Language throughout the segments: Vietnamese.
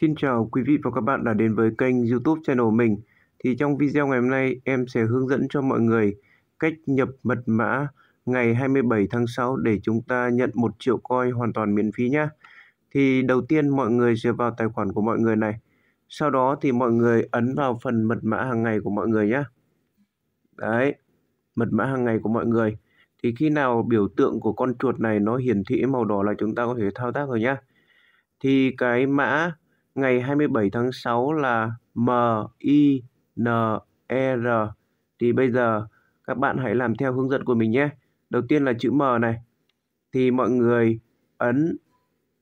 Xin chào quý vị và các bạn đã đến với kênh YouTube channel mình. Thì trong video ngày hôm nay em sẽ hướng dẫn cho mọi người cách nhập mật mã ngày 27 tháng 6 để chúng ta nhận 1 triệu coin hoàn toàn miễn phí nhé. Thì đầu tiên mọi người sẽ vào tài khoản của mọi người này. Sau đó thì mọi người ấn vào phần mật mã hàng ngày của mọi người nhé. Đấy, mật mã hàng ngày của mọi người. Thì khi nào biểu tượng của con chuột này nó hiển thị màu đỏ là chúng ta có thể thao tác rồi nhé. Thì cái mã ngày 27 tháng 6 là M I N E R thì bây giờ các bạn hãy làm theo hướng dẫn của mình nhé. Đầu tiên là chữ M này thì mọi người ấn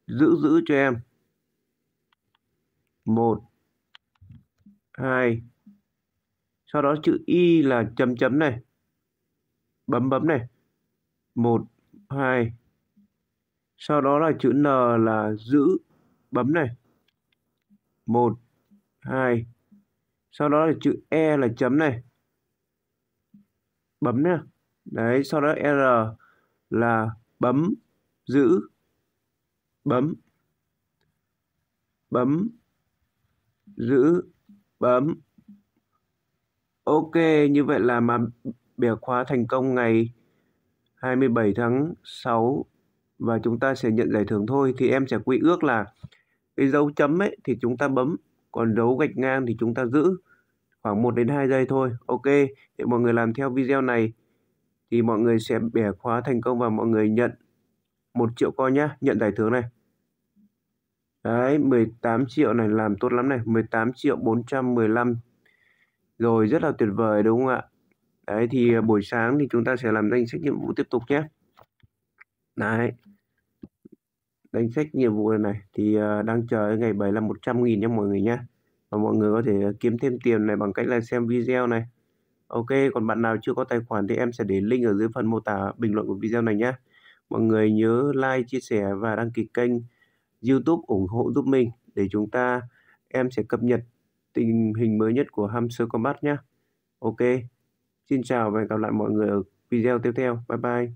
giữ giữ cho em. 1 2 Sau đó chữ Y là chấm chấm này. Bấm bấm này. 1 2 Sau đó là chữ N là giữ bấm này 1, 2. Sau đó là chữ E là chấm này. Bấm nhá. Đấy, sau đó R là bấm, giữ, bấm, bấm, giữ, bấm. Ok, như vậy là mà bẻ khóa thành công ngày 27 tháng 6 và chúng ta sẽ nhận giải thưởng thôi thì em sẽ quy ước là cái dấu chấm ấy thì chúng ta bấm còn dấu gạch ngang thì chúng ta giữ khoảng 1 đến 2 giây thôi ok thì mọi người làm theo video này thì mọi người sẽ bẻ khóa thành công và mọi người nhận một triệu coi nhá nhận giải thưởng này đấy 18 triệu này làm tốt lắm này 18 triệu 415 rồi rất là tuyệt vời đúng không ạ đấy thì à, buổi sáng thì chúng ta sẽ làm danh sách nhiệm vụ tiếp tục nhé đấy danh sách nhiệm vụ này, này thì ờ, đang chờ ngày 7 là 100 nghìn nha mọi người nhé và mọi người có thể kiếm thêm tiền này bằng cách là xem video này ok còn bạn nào chưa có tài khoản thì em sẽ để link ở dưới phần mô tả bình luận của video này nhé mọi người nhớ like chia sẻ và đăng ký kênh youtube ủng hộ giúp mình để chúng ta em sẽ cập nhật tình hình mới nhất của hamster combat nhé ok xin chào và hẹn gặp lại mọi người ở video tiếp theo bye bye